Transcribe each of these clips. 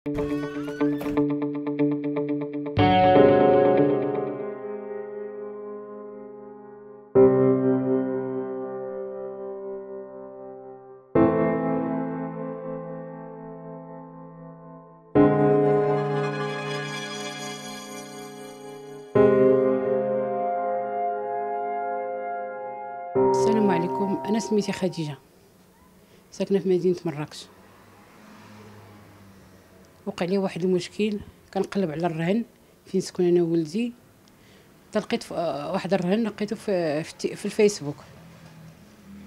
السلام عليكم انا سميتي خديجه ساكنه في مدينه مراكش وقع لي واحد المشكل كنقلب على الرهن فين سكن انا وولدي تلقيت آه، واحد الرهن لقيته في, في الفيسبوك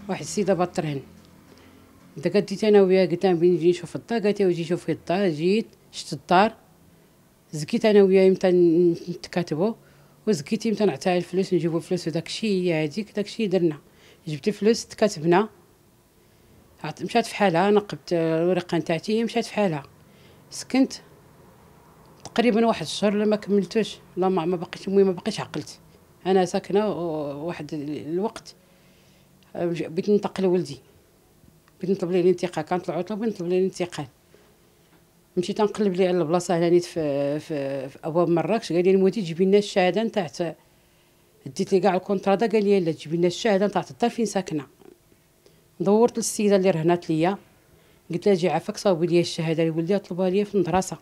واحد السيده بات رهن دا ديت انا وياها قلت لها بغيت نجي نشوف الدار قالت لي جي شوفي الدار جيت شفت الدار زكيت انا وياها امتى نتكاتبو وزكيت امتى نعطيها الفلوس نجيبو الفلوس الشيء هي هاديك داكشي درنا جبت الفلوس تكاتبنا مشات فحالها نقبت آه، الورقه نتاعتي مشات فحالها سكنت تقريبا واحد الشهر لما كملتوش لا ما بقيتش ما بقيتش عقلت انا ساكنه واحد الوقت بغيت ننتقل لولدي بغيت نطلب ليه الانتقال كانت العطله بغيت نطلب ليه الانتقال مشيت نقلب ليه على البلاصه نيت في, في, في ابواب مراكش قال لي المودي جيبي لنا الشهاده نتاعت ديت لي كاع الكونترا قال لي لا تجيب لنا الشهاده نتاعت الدار فين ساكنه دورت للسيده اللي رهنات ليا قلت لها جي عافاك صاوبي لي الشهاده ولدي طلبها لي في المدرسه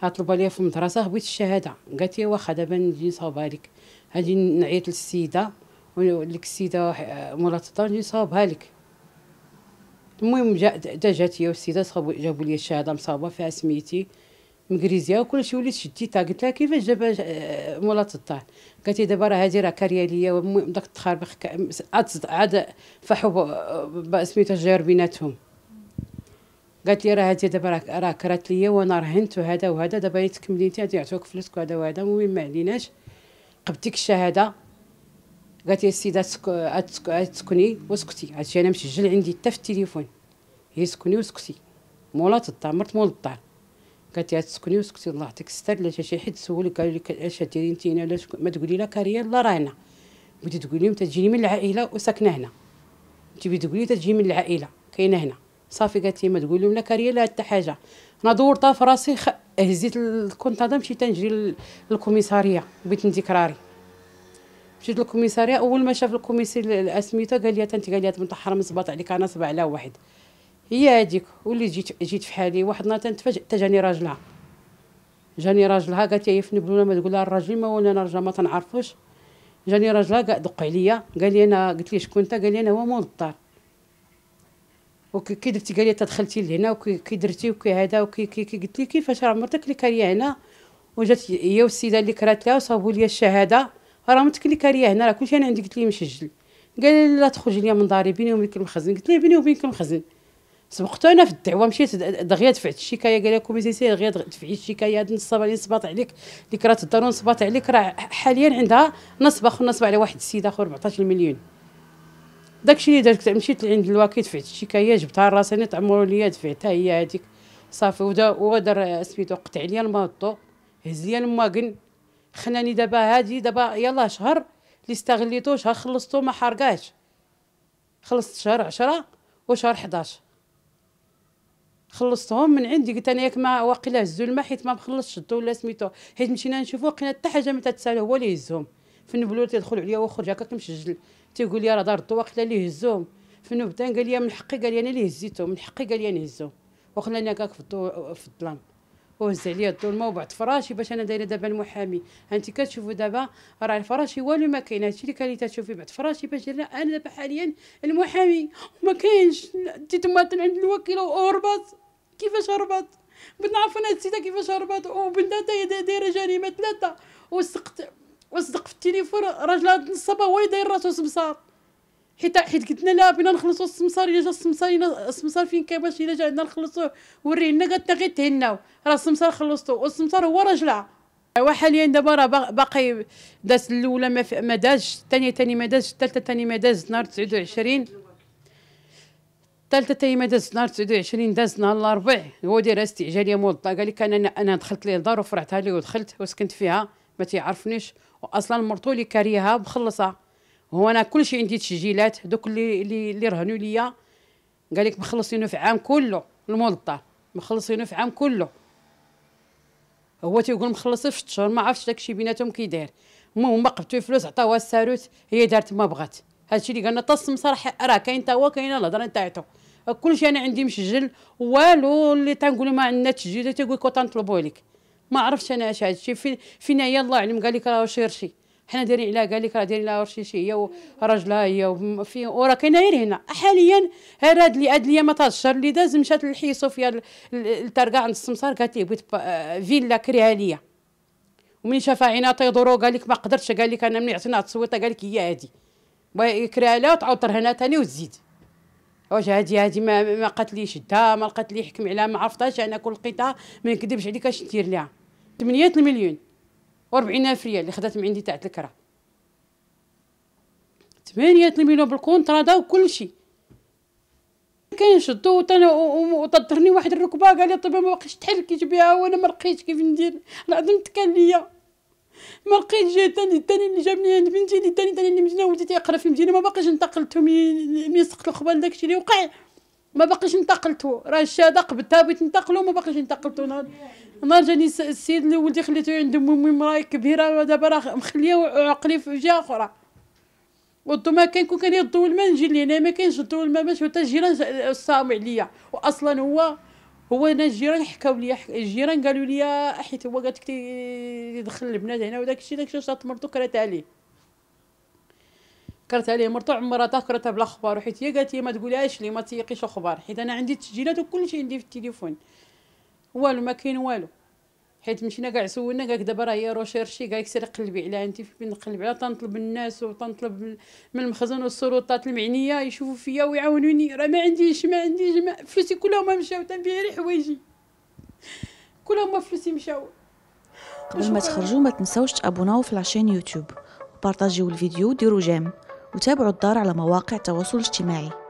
هطلبها لي في المدرسه بغيت الشهاده قالت لي واخا دابا نجي نصاوبها لك غادي نعيط للسيده ولك السيده مولات الدار نجي نصاوبها لك المهم جا دا جات هي والسيده جابوا لي الشهاده مصاوبه فيها سميتي مكريزيه وكلشي وليت شديتها قلت لها كيفاش دابا مولات الدار قالت لي دابا راه هادي راه كاريه ليا المهم داك التخاربيخ عاد عاد فحوا سميتها الجير بيناتهم قالت لي راه هادي دابا راه كرات ليا وانا رهنت وهذا وهذا دابا تكملي انت غادي يعطيوك فلوسك وهذا وهذا المهم ما عليناش قبتك الشهاده قالت لي السيده تسكني وسكتي هادشي انا مسجل عندي حتى في التليفون هي سكني وسكتي مولا الدار مرت مول الدار قالت لي تسكني وسكتي الله يعطيك الستر لا شي حد سولك قال لك اش ديري انت هنا لا ما تقولي لا كاريه لا راه هنا بغيتي تقولي لهم تجيني من العائله وساكنه هنا انت بغيتي تقولي تجي من العائله كاينه هنا صافي قالت لي ما تقول لهم لا كاريه لا حتى حاجه انا دورتها في راسي خ... هزيت إيه، الكونت هذا مشيت نجري للكوميساريه بغيت ندي كراري مشيت للكوميساريه اول ما شاف الكوميسير الاسميته قال لي انت قال لي انت من صباط عليك انا صبع على واحد هي هذيك واللي جيت جيت في حالي واحد النهار تنتفاجئ تجاني جاني راجلها جاني راجلها قالت لي يفني بلونا ما تقول لها الراجل ما ولا انا ما تنعرفوش جاني راجلها دق عليا قال لي انا قلت ليه شكون انت قال لي انا هو مول الدار وكي درتي قال لي تدخلتي لهنا وكي درتي وكي هذا وكي كي كي قلت لي كيفاش راه مرتك اللي كاريه هنا وجات هي والسيده اللي كرات لها وصابوا لي الشهاده راه مرتك اللي كاريه هنا راه كلشي انا عندي قلت لي مسجل قال لي لا تخرج ليا من داري بيني وبينك المخزن قلت لي بيني وبينك المخزن سبقتو انا في الدعوه مشيت دغيا دفعت الشكايه قال لكم سي دغيا دفعي الشكايه هاد النصاب اللي نصبات عليك اللي كرات الدار ونصبات عليك راه حاليا عندها نصب اخر نصب على واحد السيد اخر 14 مليون داكشي اللي درت مشيت لعند الوكيل دفعت الشكايه جبتها لراسي انا تعمروا لي دفعتها هي هذيك صافي ودا ودار سميتو قطع لي الماطو هز لي الماكن خناني دابا هادي دابا يلا شهر اللي استغليتو شهر خلصتو ما حرقاش خلصت شهر عشرة وشهر حداش خلصتهم من عندي قلت انا ياك ما واقيلا هزو الما حيت ما مخلصش الضو ولا سميتو حيت مشينا نشوفو لقينا حتى حاجه ما تتسالى هو اللي يهزهم فين بلور تيدخل عليا وخرج هكاك مسجل تيقول لي راه دار الضو لا اللي هزوهم فين بدا قال لي من حقي قال لي انا اللي هزيتهم من حقي قال لي انا هزوهم وخلاني هكاك في الضو في الظلام وهز عليا الظلمه وبعت فراشي باش انا دايره دابا المحامي انت كتشوفوا دابا راه الفراشي والو ما كاين هادشي اللي كانت تشوفي بعت فراشي باش انا دابا حاليا المحامي ما كاينش ديت ماتن عند الوكيل وهربت كيفاش هربت بنعرف انا السيده كيفاش هربت وبنتها دايره جريمه ثلاثه وسقت وصدق في التليفون راجل هاد النصابه هو اللي داير راسو سمسار حيت حيت قلت لنا لا بينا نخلصو السمسار الا جا السمسار السمسار فين كاين باش الا جا عندنا نخلصوه وريه لنا قالت غير تهناو راه السمسار خلصتو والسمسار هو راجلها ايوا حاليا دابا راه باقي داز الاولى ما, ما دازش الثانيه ثاني ما دازش الثالثه ثاني ما دازت نهار 29 الثالثه ثاني ما دازت نهار 29 داز نهار الاربع هو دايرها استعجاليه مولطه قال لك انا انا دخلت ليه الدار وفرعتها ليه ودخلت وسكنت فيها ما تيعرفنيش واصلا مرتو اللي كاريها مخلصه هو انا كلشي عندي تسجيلات دوك اللي اللي, اللي رهنوا ليا قال لك مخلصينو في عام كله الموطه مخلصينو في عام كله هو تيقول مخلص في شهور ما عرفتش داكشي بيناتهم كي داير المهم هما قبتو فلوس عطاوها الساروت هي دارت ما بغات هادشي اللي قالنا طسم صراحه راه كاين تا هو كاين الهضره نتاعتو كلشي انا عندي مسجل والو اللي تنقولوا ما عندنا تسجيل تيقول لك وتنطلبوا لك ما عرفتش انا اش هادشي في فينا يلا علم قال لك راه شيرشي حنا دايرين عليها قال لك راه دايرين لها شي هي وراجلها هي وفي وراه كاينه غير هنا حاليا هاد اللي هاد اليوم هاد الشهر اللي داز مشات للحي صوفيا لترقع عند السمسار قالت لي بغيت آه، فيلا كريها ليا ومن شافها عينها تيضرو قال لك ما قدرتش قال لك انا ملي عطيناها التصويطه قال لك هي هادي كريها لها وتعاود ترهنها ثاني وتزيد واش هادي هادي ما, ما لي شدها ما لقات لي حكم عليها ما عرفتهاش انا كل لقيتها ما نكذبش عليك اش ندير ليها 8 المليون و40 الف ريال اللي خدات من عندي تاع الكره 8 المليون بالكونترادا وكل كاين كان شدو وطدرني واحد الركبه قال لي الطبيب ما باقيش تحركي بها وانا ما لقيتش كيف ندير العظم تكال ليا ما لقيت جهه تاني الثاني اللي جابني عند بنتي اللي تاني اللي مشينا ولدي تيقرا في المدينه ما باقيش انتقلتو سقط الخبال داك داكشي اللي وقع ما باقيش انتقلتو راه الشهاده قبلتها بغيت ننتقلو ما باقيش انتقلتو نهار نهار جاني السيد اللي ولدي خليته عند امي مراي كبيره دابا راه مخليه عقلي في جهه اخرى والضو ما كان كون كان يضو الماء نجي يعني لهنا ما كانش الضو الماء باش حتى الجيران صامع عليا واصلا هو هو انا الجيران حكاو لي الجيران قالوا لي حيت هو قالت يدخل البنات هنا وداك الشيء داك الشيء صارت مرتو كرات عليه كرت عليه مرتو عمرها تكرتها بلا خبار حيت هي قالت لي ما تقولهاش لي ما تيقيش اخبار حيت انا عندي التسجيلات وكل شيء عندي في التليفون والو ما كاين والو حيت مشينا كاع سولنا قالك دابا راه هي روشيرشي قالك سير قلبي على انت فين قلبي على تنطلب من الناس وتنطلب من المخزن والسلطات المعنيه يشوفوا فيا ويعاونوني راه ما عنديش ما عنديش ما فلوسي كلها ما مشاو تنبيع غير حوايجي كلهم فلوسي مشاو قبل ما تخرجوا ما تنساوش تابوناو في لاشين يوتيوب وبارطاجيو الفيديو وديروا جيم وتابعوا الدار على مواقع التواصل الاجتماعي